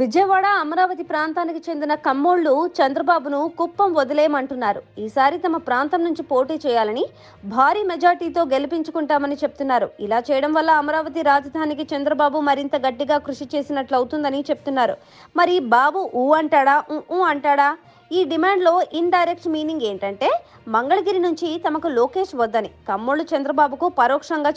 విజయవాడ అమరావతి ప్రాంతానికి చెందిన కమ్మోళ్లు చంద్రబాబును కుప్పం వదిలేయమంటున్నారు ఈసారి తమ ప్రాంతం నుంచి పోటీ చేయాలని భారీ మెజార్టీతో గెలిపించుకుంటామని చెప్తున్నారు ఇలా చేయడం వల్ల అమరావతి రాజధానికి చంద్రబాబు మరింత గట్టిగా కృషి చేసినట్లు అవుతుందని చెప్తున్నారు మరి బాబు ఊ అంటాడా ఊ అంటాడా ఈ డిమాండ్లో ఇండైరెక్ట్ మీనింగ్ ఏంటంటే మంగళగిరి నుంచి తమకు లోకేష్ వద్దని కమ్మోళ్ళు చంద్రబాబుకు పరోక్షంగా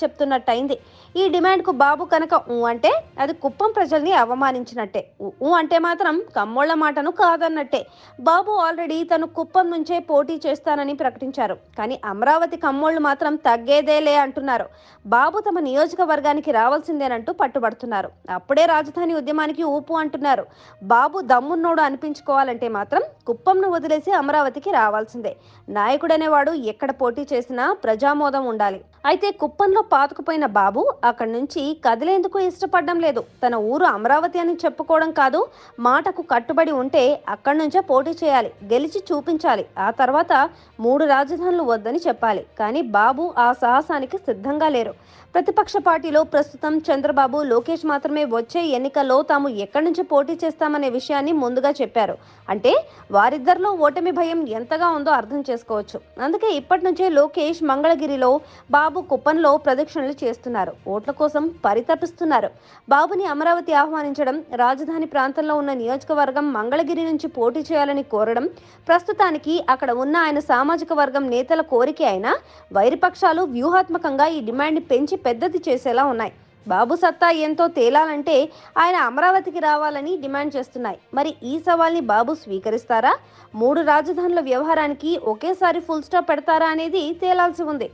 అయింది ఈ డిమాండ్కు బాబు కనుక ఊ అంటే అది కుప్పం ప్రజల్ని అవమానించినట్టే ఊ అంటే మాత్రం కమ్మోళ్ల మాటను కాదన్నట్టే బాబు ఆల్రెడీ తను కుప్పం నుంచే పోటీ చేస్తానని ప్రకటించారు కానీ అమరావతి కమ్మోళ్లు మాత్రం తగ్గేదేలే అంటున్నారు బాబు తమ నియోజకవర్గానికి రావాల్సిందేనంటూ పట్టుబడుతున్నారు అప్పుడే రాజధాని ఉద్యమానికి ఊపు అంటున్నారు బాబు దమ్మున్నోడు అనిపించుకోవాలంటే మాత్రం కుప్ప కుప్పంను వదిలేసి అమరావతికి రావాల్సిందే నాయకుడనేవాడు ఎక్కడ పోటీ చేసినా ప్రజామోదం ఉండాలి అయితే కుప్పంలో పాతుకుపోయిన బాబు అక్కడి నుంచి కదిలేందుకు ఇష్టపడడం లేదు తన ఊరు అమరావతి అని చెప్పుకోవడం కాదు మాటకు కట్టుబడి ఉంటే అక్కడి నుంచే పోటీ చేయాలి గెలిచి చూపించాలి ఆ తర్వాత మూడు రాజధానులు వద్దని చెప్పాలి కానీ బాబు ఆ సాహసానికి సిద్ధంగా లేరు ప్రతిపక్ష పార్టీలో ప్రస్తుతం చంద్రబాబు లోకేష్ మాత్రమే వచ్చే ఎన్నికల్లో తాము ఎక్కడి నుంచి పోటీ చేస్తామనే విషయాన్ని ముందుగా చెప్పారు అంటే వారి వారిద్దరిలో ఓటమి భయం ఎంతగా ఉందో అర్థం చేసుకోవచ్చు అందుకే ఇప్పటి నుంచే లోకేష్ మంగళగిరిలో బాబు కుప్పంలో ప్రదక్షిణలు చేస్తున్నారు ఓట్ల కోసం పరితపిస్తున్నారు బాబుని అమరావతి ఆహ్వానించడం రాజధాని ప్రాంతంలో ఉన్న నియోజకవర్గం మంగళగిరి నుంచి పోటీ చేయాలని కోరడం ప్రస్తుతానికి అక్కడ ఉన్న ఆయన సామాజిక వర్గం నేతల కోరిక అయినా వైరపక్షాలు వ్యూహాత్మకంగా ఈ డిమాండ్ పెంచి పెద్దది చేసేలా ఉన్నాయి బాబు సత్తా ఎంతో తేలాలంటే ఆయన అమరావతికి రావాలని డిమాండ్ చేస్తున్నాయి మరి ఈ సవాల్ని బాబు స్వీకరిస్తారా మూడు రాజధానుల వ్యవహారానికి ఒకేసారి ఫుల్ స్టాప్ పెడతారా అనేది తేలాల్సి ఉంది